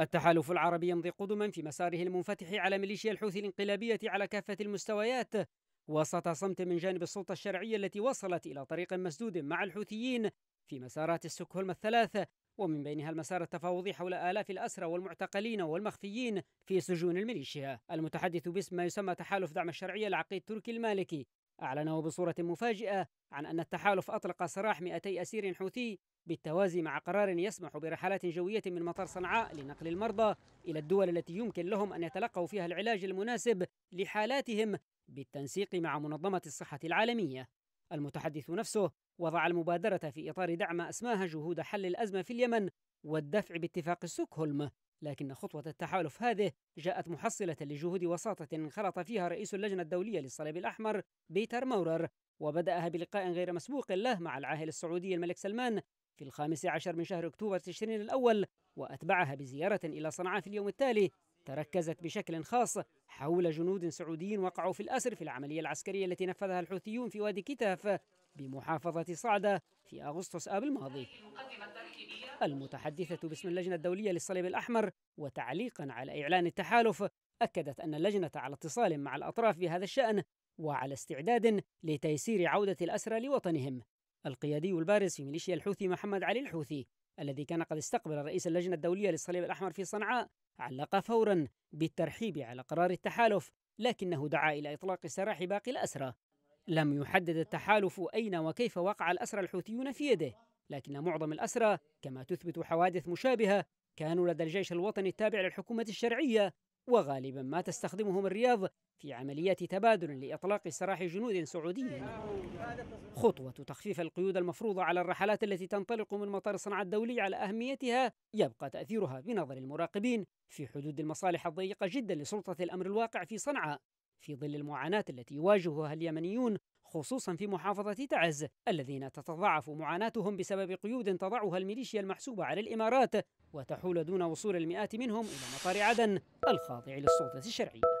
التحالف العربي يمضي قدما في مساره المنفتح على ميليشيا الحوثي الانقلابية على كافة المستويات وسط صمت من جانب السلطة الشرعية التي وصلت إلى طريق مسدود مع الحوثيين في مسارات السكهلم الثلاث ومن بينها المسار التفاوضي حول آلاف الأسرى والمعتقلين والمخفيين في سجون الميليشيا المتحدث باسم ما يسمى تحالف دعم الشرعية العقيد تركي المالكي أعلن بصورة مفاجئة عن أن التحالف أطلق سراح 200 أسير حوثي بالتوازي مع قرار يسمح برحلات جوية من مطار صنعاء لنقل المرضى إلى الدول التي يمكن لهم أن يتلقوا فيها العلاج المناسب لحالاتهم بالتنسيق مع منظمة الصحة العالمية. المتحدث نفسه وضع المبادرة في إطار دعم أسماها جهود حل الأزمة في اليمن والدفع باتفاق سوكهولم لكن خطوة التحالف هذه جاءت محصلة لجهود وساطة انخرط فيها رئيس اللجنة الدولية للصليب الأحمر بيتر مورر وبدأها بلقاء غير مسبوق له مع العاهل السعودي الملك سلمان في الخامس عشر من شهر أكتوبر تشرين الأول وأتبعها بزيارة إلى صنعاء في اليوم التالي تركزت بشكل خاص حول جنود سعوديين وقعوا في الأسر في العملية العسكرية التي نفذها الحوثيون في وادي كتاف بمحافظة صعدة في أغسطس آب الماضي المتحدثة باسم اللجنة الدولية للصليب الأحمر وتعليقا على إعلان التحالف أكدت أن اللجنة على اتصال مع الأطراف بهذا الشأن وعلى استعداد لتيسير عودة الأسرى لوطنهم القيادي البارز في ميليشيا الحوثي محمد علي الحوثي الذي كان قد استقبل رئيس اللجنة الدولية للصليب الأحمر في صنعاء علق فورا بالترحيب على قرار التحالف لكنه دعا إلى إطلاق سراح باقي الأسرى لم يحدد التحالف أين وكيف وقع الأسرى الحوثيون في يده لكن معظم الأسرى كما تثبت حوادث مشابهة كانوا لدى الجيش الوطني التابع للحكومة الشرعية وغالبا ما تستخدمهم الرياض في عمليات تبادل لإطلاق سراح جنود سعوديين خطوة تخفيف القيود المفروضة على الرحلات التي تنطلق من مطار صنعاء الدولي على أهميتها يبقى تأثيرها بنظر المراقبين في حدود المصالح الضيقة جدا لسلطة الأمر الواقع في صنعاء في ظل المعاناة التي يواجهها اليمنيون خصوصا في محافظة تعز الذين تتضاعف معاناتهم بسبب قيود تضعها الميليشيا المحسوبة على الإمارات وتحول دون وصول المئات منهم إلى مطار عدن الخاضع للسلطة الشرعية